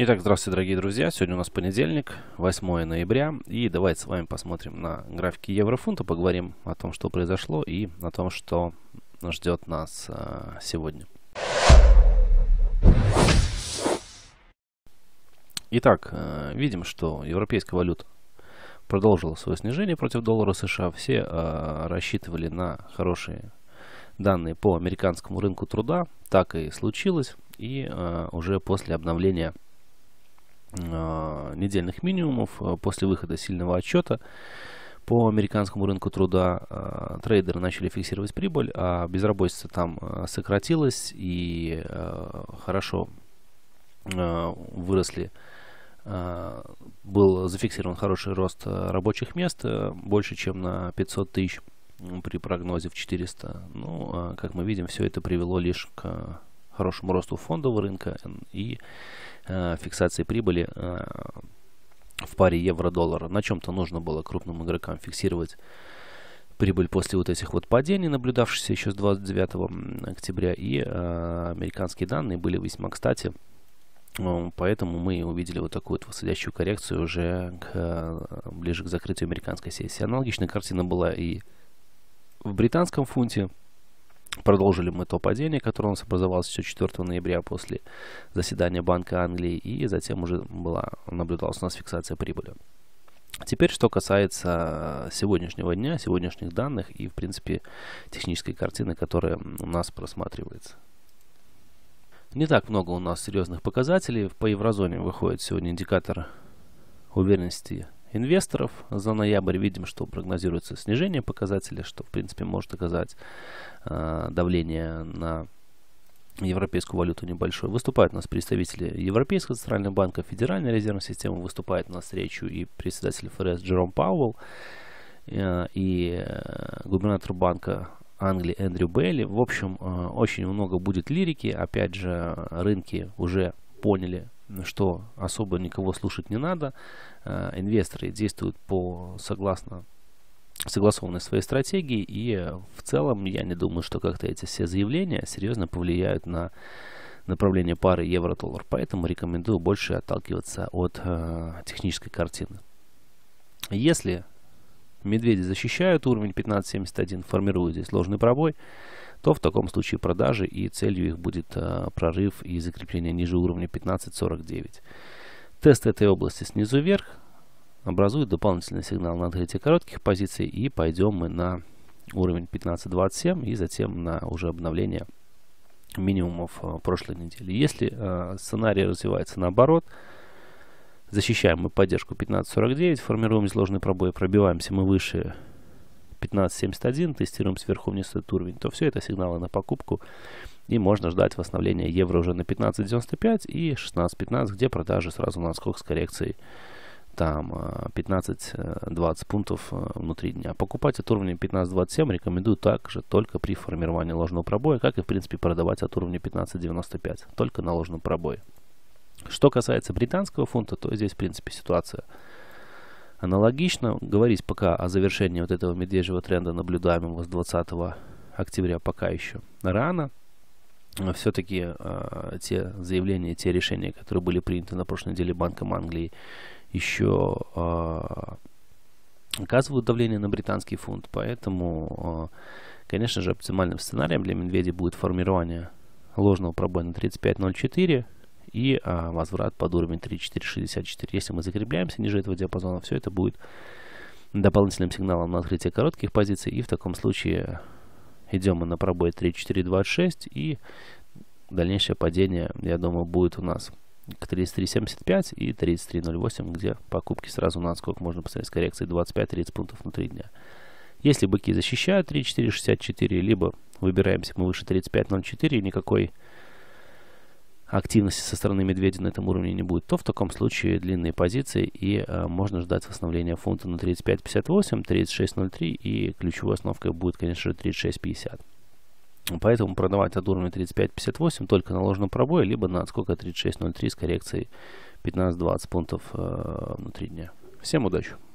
Итак, здравствуйте, дорогие друзья. Сегодня у нас понедельник, 8 ноября. И давайте с вами посмотрим на графики еврофунта, поговорим о том, что произошло и о том, что ждет нас а, сегодня. Итак, а, видим, что европейская валюта продолжила свое снижение против доллара США. Все а, рассчитывали на хорошие данные по американскому рынку труда. Так и случилось. И а, уже после обновления а, недельных минимумов а, после выхода сильного отчета. По американскому рынку труда а, трейдеры начали фиксировать прибыль, а безработица там сократилась и хорошо выросли. был зафиксирован хороший рост рабочих мест, больше чем на 500 тысяч при прогнозе в 400. Ну, как мы видим, все это привело лишь к хорошему росту фондового рынка и э, фиксации прибыли э, в паре евро-доллара. На чем-то нужно было крупным игрокам фиксировать прибыль после вот этих вот падений, наблюдавшихся еще с 29 октября, и э, американские данные были весьма кстати. Ну, поэтому мы увидели вот такую вот восходящую коррекцию уже к, э, ближе к закрытию американской сессии. Аналогичная картина была и в британском фунте, Продолжили мы то падение, которое у нас образовалось еще 4 ноября после заседания Банка Англии, и затем уже была, наблюдалась у нас фиксация прибыли. Теперь, что касается сегодняшнего дня, сегодняшних данных и, в принципе, технической картины, которая у нас просматривается. Не так много у нас серьезных показателей. По еврозоне выходит сегодня индикатор уверенности инвесторов. За ноябрь видим, что прогнозируется снижение показателя, что в принципе может оказать э, давление на европейскую валюту небольшое. Выступают у нас представители Европейского центрального банка, Федеральной резервной системы, выступает у нас речью и председатель ФРС Джером Пауэлл, э, и э, губернатор банка Англии Эндрю Бейли. В общем, э, очень много будет лирики. Опять же, рынки уже поняли что особо никого слушать не надо. Э, инвесторы действуют по согласно согласованной своей стратегии, и э, в целом я не думаю, что как-то эти все заявления серьезно повлияют на направление пары евро-доллар, поэтому рекомендую больше отталкиваться от э, технической картины. Если медведи защищают уровень 15.71, формируют здесь ложный пробой, то в таком случае продажи и целью их будет а, прорыв и закрепление ниже уровня 15.49. Тест этой области снизу вверх образует дополнительный сигнал на открытие коротких позиций и пойдем мы на уровень 15.27 и затем на уже обновление минимумов а, прошлой недели. Если а, сценарий развивается наоборот, защищаем мы поддержку 15.49, формируем сложный пробой, пробиваемся мы выше 15.71, тестируем сверху вниз этот уровень, то все это сигналы на покупку. И можно ждать восстановления евро уже на 15.95 и 16.15, где продажи сразу на скок с коррекцией там 15-20 э, пунктов э, внутри дня. Покупать от уровня 15.27 рекомендую также только при формировании ложного пробоя, как и в принципе продавать от уровня 15.95, только на ложном пробое. Что касается британского фунта, то здесь в принципе ситуация Аналогично говорить пока о завершении вот этого медвежьего тренда, наблюдаемого с 20 октября, пока еще рано. А Все-таки э, а, те заявления, те решения, которые были приняты на прошлой неделе Банком Англии, еще э, а, оказывают давление на британский фунт. Поэтому, э, конечно же, оптимальным сценарием для медведя будет формирование ложного пробоя на 35.04 и а, возврат под уровень 3464. Если мы закрепляемся ниже этого диапазона, все это будет дополнительным сигналом на открытие коротких позиций. И в таком случае идем мы на пробой 3426 и дальнейшее падение, я думаю, будет у нас к 33.75 и 33.08, где покупки сразу на отскок можно посмотреть с коррекцией 25-30 пунктов внутри дня. Если быки защищают 3.464, либо выбираемся мы выше 35.04, никакой активности со стороны медведя на этом уровне не будет, то в таком случае длинные позиции и э, можно ждать восстановления фунта на 35.58, 36.03 и ключевой основкой будет, конечно же, 36.50. Поэтому продавать от уровня 35.58 только на ложном пробое, либо на отскока 36.03 с коррекцией 15-20 пунктов э, внутри дня. Всем удачи!